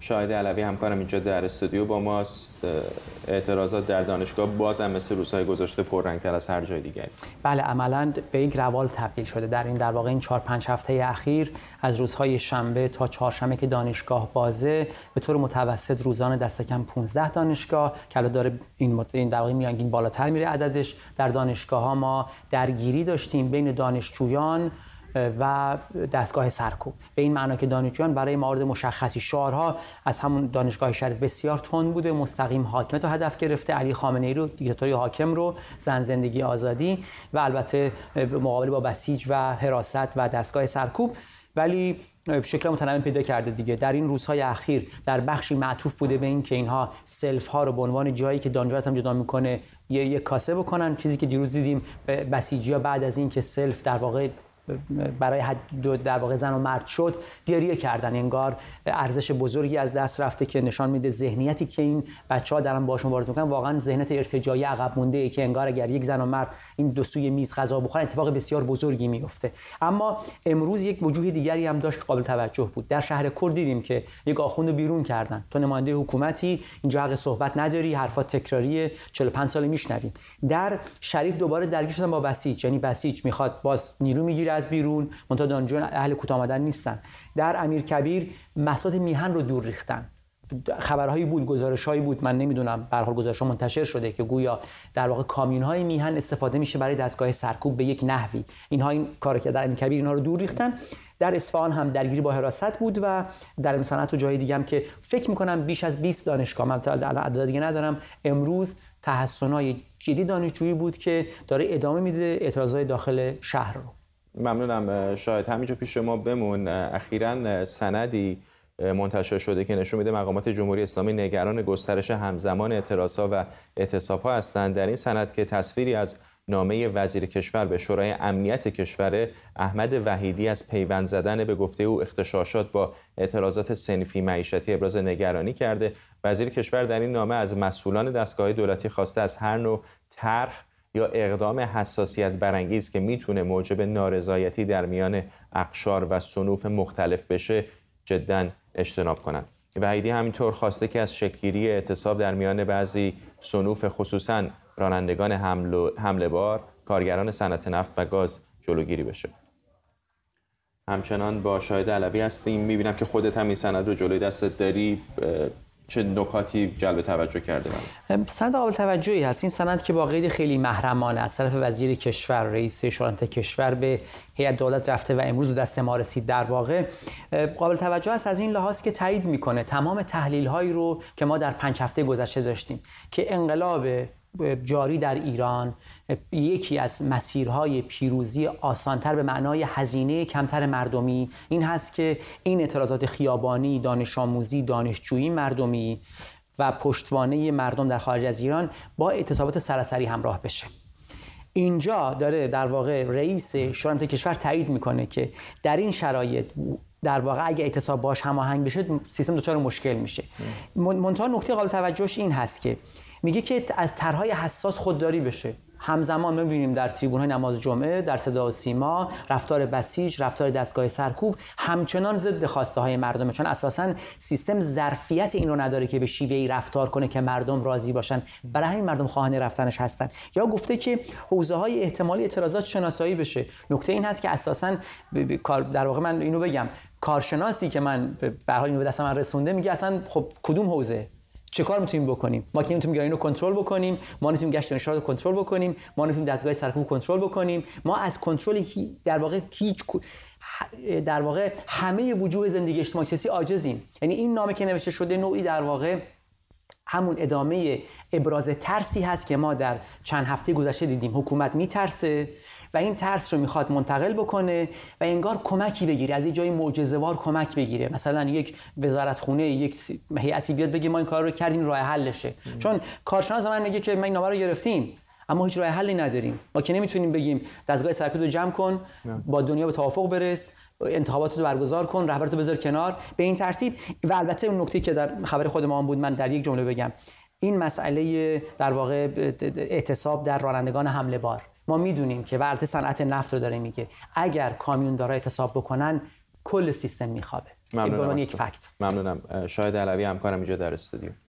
شاهده علوی همکارم اینجا در استودیو با ماست اعتراضات در دانشگاه باز هم مثل روزهای گذشته پررنگتر از هر جای دیگری بله عملا به یک روال تبدیل شده در این در واقع این 4 5 هفته اخیر از روزهای شنبه تا چهارشنبه که دانشگاه بازه به طور متوسط روزانه دست کم 15 دانشگاه که الان داره این این در واقع میانگین بالاتر میره عددش در دانشگاه ها ما درگیری داشتیم بین دانشجویان و دستگاه سرکوب به این معنا که دانشجویان برای موارد مشخصی شعارها از همون دانشگاه شریف بسیار تون بوده مستقیم حاکمیت رو هدف گرفته علی خامنه ای رو دیکتاتوری حاکم رو زن زندگی آزادی و البته مقابله با بسیج و حراست و دستگاه سرکوب ولی شکل متنوع پیدا کرده دیگه در این روزهای اخیر در بخشی معطوف بوده به اینکه اینها سلف ها رو به عنوان جایی که دانجا هم جدا میکنه یه،, کاسه بکنن چیزی که دیروز دیدیم بسیجی ها بعد از این که سلف در واقع برای در واقع زن و مرد شد گریه کردن انگار ارزش بزرگی از دست رفته که نشان میده ذهنیتی که این بچه ها دارن باشون وارد میکنن واقعا ذهنیت ارتجایی عقب مونده ای که انگار اگر یک زن و مرد این دو سوی میز غذا بخورن اتفاق بسیار بزرگی میفته اما امروز یک وجوه دیگری هم داشت که قابل توجه بود در شهر کرد دیدیم که یک آخوند بیرون کردن تو نماینده حکومتی اینجا حق صحبت نداری حرفات تکراری 45 سال میشنویم در شریف دوباره درگیر شدن با بسیج یعنی بسیج میخواد باز نیرو میگیره از بیرون منتها دانشجویان اهل کوتاه آمدن نیستن در امیر کبیر محصولات میهن رو دور ریختن خبرهایی بود گزارشهایی بود من نمیدونم به حال گزارش منتشر شده که گویا در واقع کامیون های میهن استفاده میشه برای دستگاه سرکوب به یک نحوی اینها این کار که در امیر کبیر اینها رو دور ریختن در اصفهان هم درگیری با حراست بود و در امسانت و جای دیگه هم که فکر میکنم بیش از 20 دانشگاه من عدد دیگه ندارم امروز تحسنای جدی دانشجویی بود که داره ادامه میده اعتراضای داخل شهر رو ممنونم شاید همینجا پیش شما بمون اخیرا سندی منتشر شده که نشون میده مقامات جمهوری اسلامی نگران گسترش همزمان اعتراضها و ها هستند در این سند که تصویری از نامه وزیر کشور به شورای امنیت کشور احمد وحیدی از پیوند زدن به گفته او اختشاشات با اعتراضات سنفی معیشتی ابراز نگرانی کرده وزیر کشور در این نامه از مسئولان دستگاه دولتی خواسته از هر نوع طرح یا اقدام حساسیت برانگیز که میتونه موجب نارضایتی در میان اقشار و صنوف مختلف بشه جدا اجتناب کنند عیدی همینطور خواسته که از شکیری اعتصاب در میان بعضی صنوف خصوصا رانندگان حمل, بار کارگران صنعت نفت و گاز جلوگیری بشه همچنان با شاهد علوی هستیم میبینم که خودت هم این سند رو جلوی دستت داری چه نکاتی جلب توجه کرده بود سند قابل توجهی هست این سند که با قید خیلی محرمانه از طرف وزیر کشور رئیس شورای کشور به هیئت دولت رفته و امروز دست ما رسید در واقع قابل توجه است از این لحاظ که تایید میکنه تمام تحلیل هایی رو که ما در پنج هفته گذشته داشتیم که انقلاب جاری در ایران یکی از مسیرهای پیروزی آسانتر به معنای هزینه کمتر مردمی این هست که این اعتراضات خیابانی دانش آموزی دانشجویی مردمی و پشتوانه مردم در خارج از ایران با اعتصابات سراسری همراه بشه اینجا داره در واقع رئیس شورای کشور تایید میکنه که در این شرایط در واقع اگه اعتصاب باش هماهنگ بشه سیستم دچار مشکل میشه منتها نکته قابل توجهش این هست که میگه که از طرحهای حساس خودداری بشه همزمان می‌بینیم در تریبون نماز جمعه در صدا و سیما رفتار بسیج رفتار دستگاه سرکوب همچنان ضد خواسته های مردمه چون اساسا سیستم ظرفیت این نداره که به شیوه ای رفتار کنه که مردم راضی باشن برای همین مردم خواهان رفتنش هستن یا گفته که حوزه های احتمالی اعتراضات شناسایی بشه نکته این هست که اساسا در واقع من اینو بگم کارشناسی که من به اینو به دست من رسونده میگه اصلا خب کدوم حوزه چه کار میتونیم بکنیم ما که نمیتونیم گرین رو کنترل بکنیم ما نمیتونیم گشت انشار رو کنترل بکنیم ما نمیتونیم دستگاه سرکوب کنترل بکنیم ما از کنترل در واقع هیچ در واقع همه وجوه زندگی اجتماعی سیاسی عاجزیم یعنی این نامه که نوشته شده نوعی در واقع همون ادامه ابراز ترسی هست که ما در چند هفته گذشته دیدیم حکومت میترسه و این ترس رو میخواد منتقل بکنه و انگار کمکی بگیره از یه جای معجزه‌وار کمک بگیره مثلا یک وزارت خونه یک هیئتی بیاد بگه ما این کار رو کردیم راه حلشه چون کارشناس من میگه که ما این نامه رو گرفتیم اما هیچ راه حلی نداریم ما که نمیتونیم بگیم دستگاه سرکوب رو جمع کن با دنیا به توافق برس انتخابات رو برگزار کن رهبرت رو بذار کنار به این ترتیب و البته اون نکته که در خبر خود ما بود من در یک جمله بگم این مسئله در واقع اعتصاب در رانندگان حمله بار ما میدونیم که ورته صنعت نفت رو داره میگه اگر کامیون داره اعتصاب بکنن کل سیستم میخوابه ممنونم یک فکت ممنونم شاید علوی همکارم اینجا در استودیو